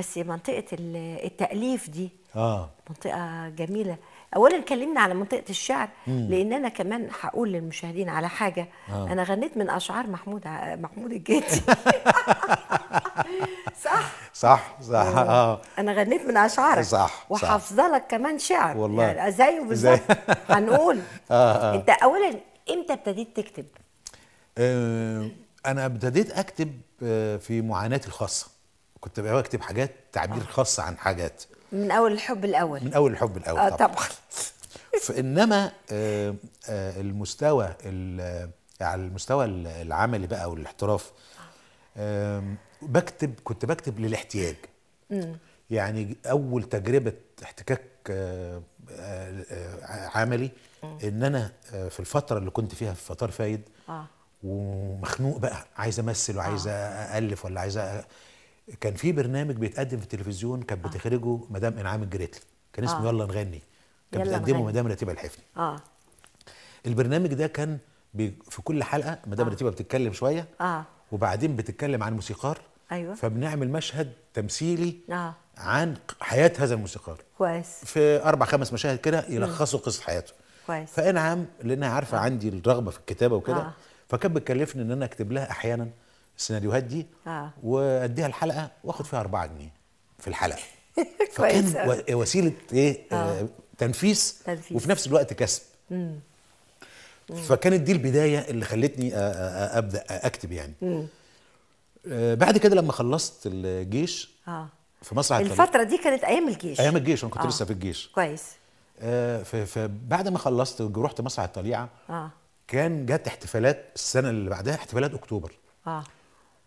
بس منطقه التاليف دي اه منطقه جميله اولا كلمنا على منطقه الشعر مم. لان انا كمان هقول للمشاهدين على حاجه آه. انا غنيت من اشعار محمود ع... محمود الجدي صح صح صح اه انا غنيت من اشعارك صح وحافظه لك كمان شعر والله يعني زيه بالظبط هنقول آه آه. انت اولا امتى ابتديت تكتب آه انا ابتديت اكتب آه، في معاناتي الخاصه كنت بكتب حاجات تعبير آه. خاص عن حاجات من اول الحب الاول من اول الحب الاول آه طبعا, فانما آه آه المستوى آه، على المستوى العملي بقى والاحتراف بكتب كنت بكتب للاحتياج يعني اول تجربه احتكاك آه، عملي ان انا في الفتره اللي كنت فيها في فطار فايد آه. ومخنوق بقى عايز امثل وعايز آه. الف ولا عايز كان في برنامج بيتقدم في التلفزيون كانت آه. بتخرجه آه. مدام انعام الجريتلي كان اسمه آه. يلا نغني كان بتقدمه مدام رتيبه الحفني اه البرنامج ده كان في كل حلقه مدام آه. رتيبه بتتكلم شويه اه وبعدين بتتكلم عن موسيقار ايوه فبنعمل مشهد تمثيلي آه. عن حياه هذا الموسيقار كويس في اربع خمس مشاهد كده يلخصوا قصه حياته كويس فانعام لانها عارفه آه. عندي الرغبه في الكتابه وكده آه. فكانت بتكلفني ان انا اكتب لها احيانا السيناريوهات دي آه. واديها الحلقه واخد فيها 4 جنيه في الحلقه فكان وسيله ايه آه. آه، تنفيس وفي نفس الوقت كسب مم. مم. فكانت دي البدايه اللي خلتني ابدا اكتب يعني آه، بعد كده لما خلصت الجيش آه. في مسرح الفتره دي كانت ايام الجيش ايام الجيش انا كنت آه. لسه في الجيش كويس آه فبعد ما خلصت ورحت مسرح الطليعه آه. كان جت احتفالات السنه اللي بعدها احتفالات اكتوبر اه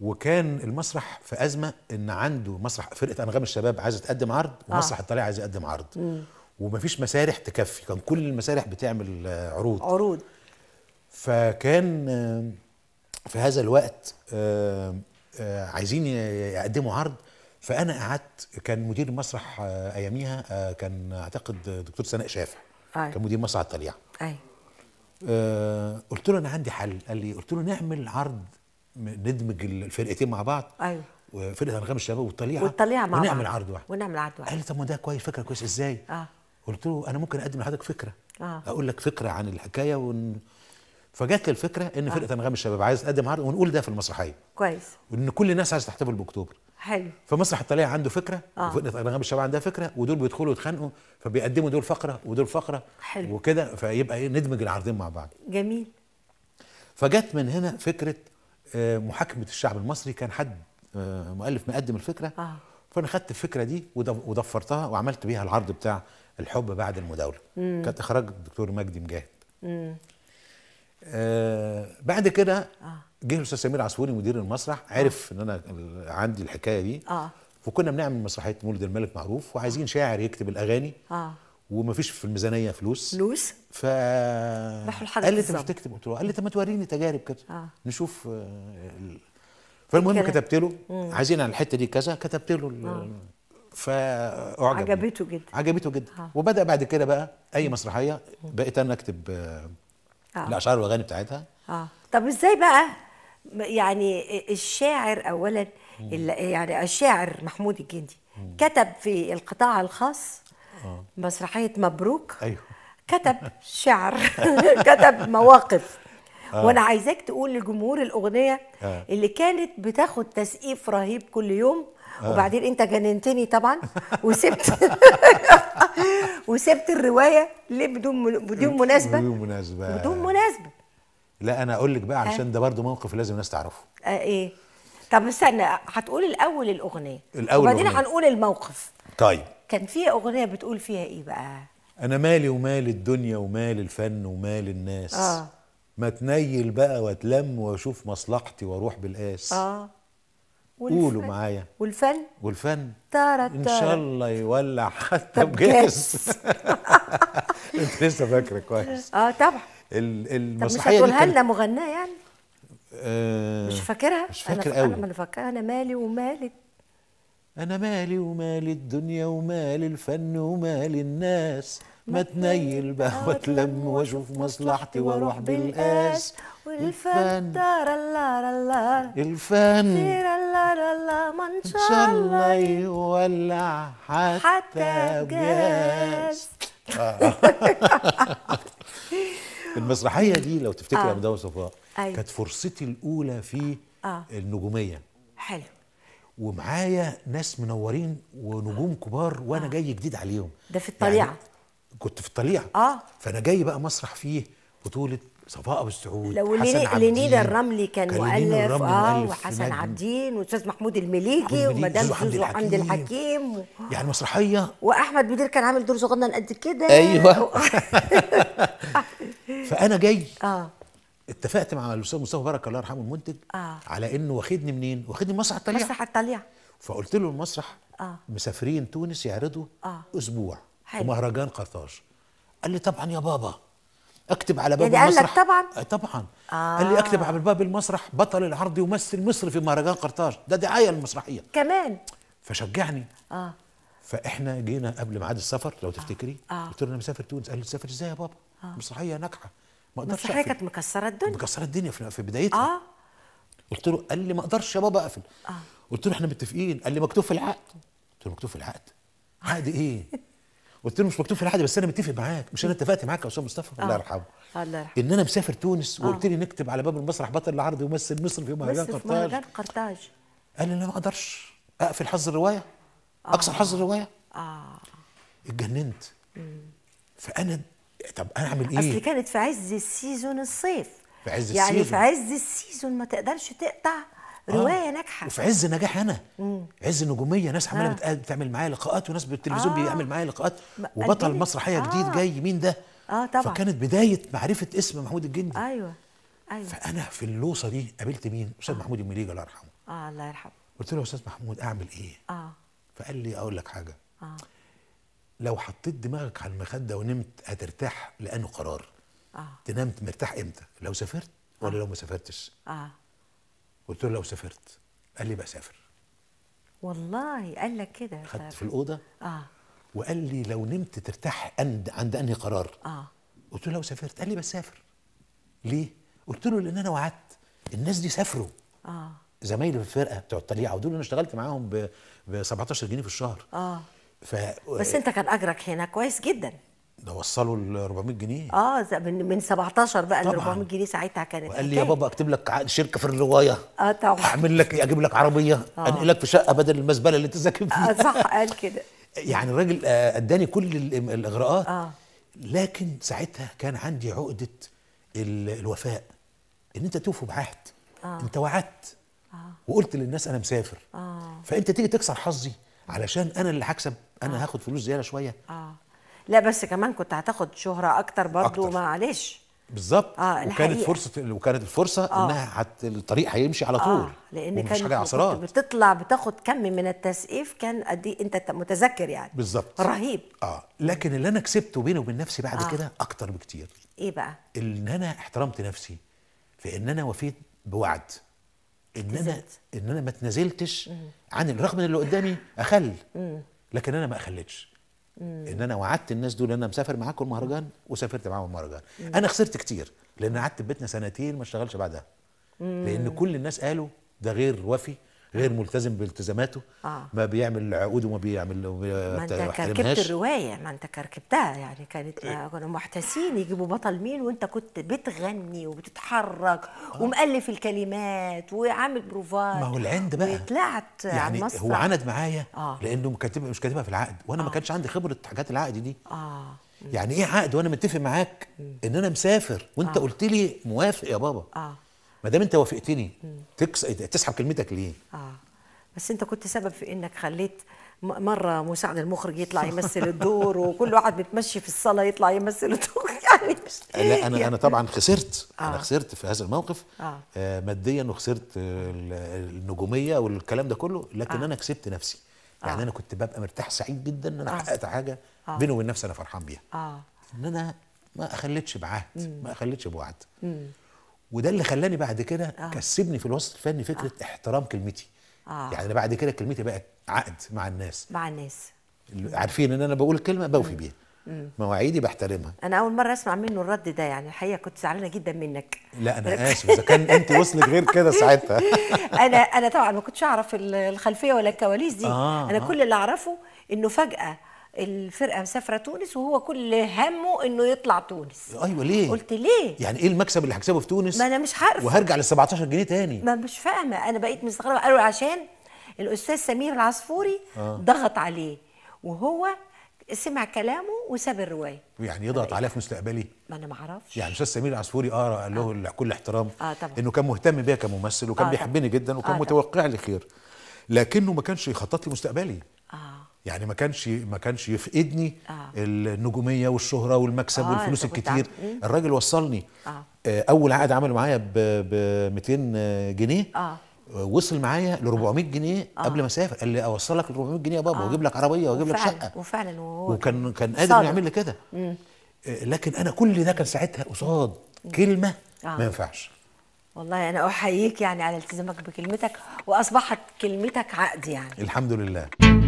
وكان المسرح في ازمه ان عنده مسرح فرقه انغام الشباب عايزه تقدم عرض آه. ومسرح آه. الطليعه عايز يقدم عرض مم. ومفيش مسارح تكفي كان كل المسارح بتعمل عروض عروض فكان في هذا الوقت آه، آه، عايزين يقدموا عرض فانا قعدت كان مدير المسرح اياميها كان اعتقد دكتور سناء شافع أي. كان مدير مسرح الطليعه اي أه قلت له انا عندي حل قال لي قلت له نعمل عرض ندمج الفرقتين مع بعض ايوه وفرقه انغام الشباب والطليعه والطليعه مع ونعمل عرض واحد ونعمل عرض واحد قال لي طب ما ده كويس فكره كويس ازاي؟ اه قلت له انا ممكن اقدم لحضرتك فكره آه. اقول لك فكره عن الحكايه ون... فجت الفكره ان آه. فرقه آه. انغام الشباب عايز تقدم عرض ونقول ده في المسرحيه كويس وان كل الناس عايزه تحتفل باكتوبر حلو فمسرح الطليعه عنده فكره آه. وفرقه انغام الشباب عندها فكره ودول بيدخلوا يتخانقوا فبيقدموا دول فقره ودول فقره حلو وكده فيبقى ايه ندمج العرضين مع بعض جميل فجت من هنا فكره آه، محاكمه الشعب المصري كان حد آه، مؤلف مقدم الفكره آه. فانا خدت الفكره دي ودفرتها وعملت بيها العرض بتاع الحب بعد المداوله مم. كانت اخراج الدكتور مجدي مجاهد آه بعد كده آه. جه الاستاذ سمير عصفوري مدير المسرح آه. عرف آه. ان انا عندي الحكايه دي آه. فكنا بنعمل مسرحيه مولد الملك معروف وعايزين شاعر يكتب الاغاني آه. ومفيش في الميزانيه فلوس فلوس ف قال لي انت مش تكتب قلت له قال لي طب ما توريني تجارب كده آه. نشوف آه، ال... فالمهم كتبت له عايزين على الحته دي كذا كتبت له ال... آه. فاعجب عجبته جدا عجبته جدا آه. وبدا بعد كده بقى اي مسرحيه بقيت انا اكتب آه،, آه. الاشعار والاغاني بتاعتها اه طب ازاي بقى يعني الشاعر اولا يعني الشاعر محمود الجندي كتب في القطاع الخاص مسرحيه آه. مبروك ايوه كتب شعر كتب مواقف آه. وانا عايزاك تقول لجمهور الاغنيه آه. اللي كانت بتاخد تسقيف رهيب كل يوم آه. وبعدين انت جننتني طبعا وسبت وسبت الروايه ليه بدون بدون مناسبه بدون مناسبه بدون مناسبه لا انا اقول لك بقى آه. عشان ده برضو موقف لازم الناس تعرفه آه ايه طب استنى هتقول الاول الاغنيه الاول وبعدين هنقول الموقف طيب كان في اغنيه بتقول فيها ايه بقى انا مالي ومال الدنيا ومال الفن ومال الناس اه ما تنيل بقى واتلم واشوف مصلحتي واروح بالقاس اه والفن قولوا معايا والفن والفن تارت ان شاء الله يولع حتى بجاز انت لسه فاكره كويس اه طبعا المسرحيه طب مش هتقولها لنا مغناه يعني آه مش فاكرها مش فاكر أنا قوي انا فاكره انا مالي ومال أنا مالي ومال الدنيا ومال الفن ومال الناس ما تنيل بقى واتلم واشوف مصلحتي واروح بالقاس والفن الفن ما ان شاء الله يولع حتى بجاس آه. المسرحيه دي لو تفتكر يا آه. مدام صفاء أيوة. كانت فرصتي الاولى في آه. النجوميه حلو ومعايا ناس منورين ونجوم كبار وانا آه. جاي جديد عليهم ده في الطليعه يعني كنت في الطليعه اه فانا جاي بقى مسرح فيه بطوله صفاء ابو السعود لو لنيدا الرملي كان, كان مؤلف اه وحسن عابدين واستاذ محمود المليجي ومدام زوزو حمد الحكيم و... يعني مسرحيه واحمد بدير كان عامل دور صغنن قد كده ايوه فانا جاي اه اتفقت مع الاستاذ مصطفى بركه الله يرحمه المنتج آه. على انه واخدني منين واخدني مسرح الطليعه مسرح الطليعه فقلت له المسرح آه. مسافرين تونس يعرضوا آه. اسبوع حلو. ومهرجان قرطاج قال لي طبعا يا بابا اكتب على باب يعني المسرح قال لك طبعا آه، طبعا آه. قال لي اكتب على باب المسرح بطل العرض يمثل مصر في مهرجان قرطاج ده دعايه للمسرحيه كمان فشجعني اه فاحنا جينا قبل ميعاد السفر لو تفتكري آه. آه. قلت له انا مسافر تونس قال لي تسافر ازاي يا بابا آه. مسرحيه ناجحه ما اقدرش بس كانت مكسره الدنيا مكسره الدنيا في بدايتها اه قلت له قال لي ما اقدرش يا بابا اقفل آه. قلت له احنا متفقين قال لي مكتوب في العقد قلت له مكتوب في العقد عقد ايه قلت له مش مكتوب في العقد بس انا متفق معاك مش انا إيه؟ اتفقت معاك يا استاذ مصطفى الله آه. يرحمه آه، الله يرحمه ان انا مسافر تونس آه. وقلت لي نكتب على باب المسرح بطل العرض يمثل مصر في مهرجان قرطاج مهرجان قرطاج قال لي انا ما اقدرش اقفل حظ الروايه اقصر اكسر حظ الروايه اه اتجننت فانا طب انا اعمل ايه اصل كانت في عز السيزون الصيف في عز يعني السيزون يعني في عز السيزون ما تقدرش تقطع آه. روايه آه. ناجحه وفي عز نجاح انا مم. عز نجوميه ناس عماله آه. بتعمل معايا لقاءات وناس بالتلفزيون آه. بيعمل معايا لقاءات وبطل مسرحيه آه. جديد جاي مين ده اه طبعا فكانت بدايه معرفه اسم محمود الجندي ايوه ايوه فانا في اللوصه دي قابلت مين استاذ آه. محمود المليجي الله يرحمه اه الله يرحمه قلت له يا استاذ محمود اعمل ايه اه فقال لي اقول لك حاجه اه لو حطيت دماغك على المخده ونمت هترتاح لانه قرار آه. تنامت مرتاح امتى لو سافرت ولا آه. لو ما سافرتش اه قلت له لو سافرت قال لي بسافر والله قال لك كده خدت في الاوضه اه وقال لي لو نمت ترتاح عند عند انهي قرار اه قلت له لو سافرت قال لي بسافر ليه قلت له لان انا وعدت الناس دي سافروا اه زمايلي في الفرقه بتوع الطليعه ودول انا اشتغلت معاهم ب 17 جنيه في الشهر اه ف... بس انت كان اجرك هنا كويس جدا ده وصلوا ل 400 جنيه اه من من 17 بقى ل 400 جنيه ساعتها كانت وقال لي يا بابا اكتب لك عقد شركه في الروايه اه طبعا اعمل لك اجيب لك عربيه آه. انقلك في شقه بدل المزبله اللي انت ساكن آه، فيها آه صح قال كده يعني الراجل آه، اداني كل الاغراءات آه. لكن ساعتها كان عندي عقده الوفاء ان انت توفي بعهد آه. انت وعدت آه. وقلت للناس انا مسافر آه. فانت تيجي تكسر حظي علشان انا اللي هكسب انا آه. هاخد فلوس زياده شويه اه لا بس كمان كنت هتاخد شهره اكتر برضه معلش بالظبط آه وكانت فرصه وكانت الفرصه آه. انها حت الطريق هيمشي على طول آه لان كان حاجه عصرات بتطلع بتاخد كم من التسقيف كان قد ايه انت متذكر يعني بالظبط رهيب اه لكن اللي انا كسبته بيني وبين نفسي بعد آه. كده اكتر بكتير ايه بقى ان انا احترمت نفسي في ان انا وفيت بوعد ان انا ان انا ما تنازلتش عن الرغم ان اللي قدامي اخل لكن انا ما اخلتش ان انا وعدت الناس دول انا مسافر معاكم المهرجان وسافرت معاهم المهرجان انا خسرت كتير لان قعدت في بيتنا سنتين ما اشتغلش بعدها لان كل الناس قالوا ده غير وفي غير ملتزم بالتزاماته آه. ما بيعمل عقود وما بيعمل ما انت كركبت الروايه ما انت كركبتها يعني كانت إيه. آه، كانوا محتسين يجيبوا بطل مين وانت كنت بتغني وبتتحرك آه. ومؤلف الكلمات وعامل بروفات ما هو العند بقى طلعت يعني على هو عند معايا آه. لانه كاتب مش كاتبها في العقد وانا آه. ما كانش عندي خبره حاجات العقد دي اه يعني ايه عقد وانا متفق معاك ان انا مسافر وانت آه. قلت لي موافق يا بابا اه ما دام انت وافقتني تكس... تسحب كلمتك ليه؟ اه بس انت كنت سبب في انك خليت مره مساعد المخرج يطلع يمثل الدور وكل واحد بتمشي في الصاله يطلع يمثل الدور يعني لا انا يعني انا طبعا خسرت آه. انا خسرت في هذا الموقف آه. آه ماديا وخسرت النجوميه والكلام ده كله لكن آه. انا كسبت نفسي يعني آه. انا كنت ببقى مرتاح سعيد جدا ان انا آه. حققت حاجه آه. بيني وبين نفسي انا فرحان بيها آه. ان انا ما اخلتش بعهد ما اخلتش بوعد وده اللي خلاني بعد كده آه. كسبني في الوسط الفني فكره آه. احترام كلمتي آه. يعني انا بعد كده كلمتي بقت عقد مع الناس مع الناس عارفين ان انا بقول كلمه بوفي بيها مواعيدي بحترمها انا اول مره اسمع منه الرد ده يعني الحقيقه كنت زعلانه جدا منك لا انا اسف اذا كان انت وصلت غير كده ساعتها انا انا طبعا ما كنتش اعرف الخلفيه ولا الكواليس دي آه انا آه. كل اللي اعرفه انه فجاه الفرقه مسافره تونس وهو كل همه انه يطلع تونس ايوه ليه قلت ليه يعني ايه المكسب اللي هكسبه في تونس ما انا مش عارف وهرجع لل 17 جنيه تاني ما مش فاهمه انا بقيت مستغربه قالوا عشان الاستاذ سمير العصفوري آه. ضغط عليه وهو سمع كلامه وساب الروايه يعني يضغط عليها في مستقبلي ما انا ما اعرفش يعني الاستاذ سمير العصفوري اه قال له آه. كل احترام آه طبعا. انه كان مهتم بيا كممثل وكان آه بيحبني جدا وكان آه متوقع لي خير لكنه ما كانش يخطط لي مستقبلي اه يعني ما كانش ما كانش يفقدني آه. النجوميه والشهره والمكسب آه والفلوس الكتير الراجل وصلني آه. آه. اول عقد عمله معايا ب 200 جنيه آه. آه. وصل معايا ل 400 جنيه آه. قبل ما اسافر قال لي اوصلك ل 400 جنيه يا بابا آه. واجيب لك عربيه واجيب لك شقه وفعلا وهو وكان كان قادر يعمل لي كده آه، لكن انا كل ده كان ساعتها قصاد كلمه آه. ما ينفعش والله انا احييك يعني على التزامك بكلمتك واصبحت كلمتك عقد يعني الحمد لله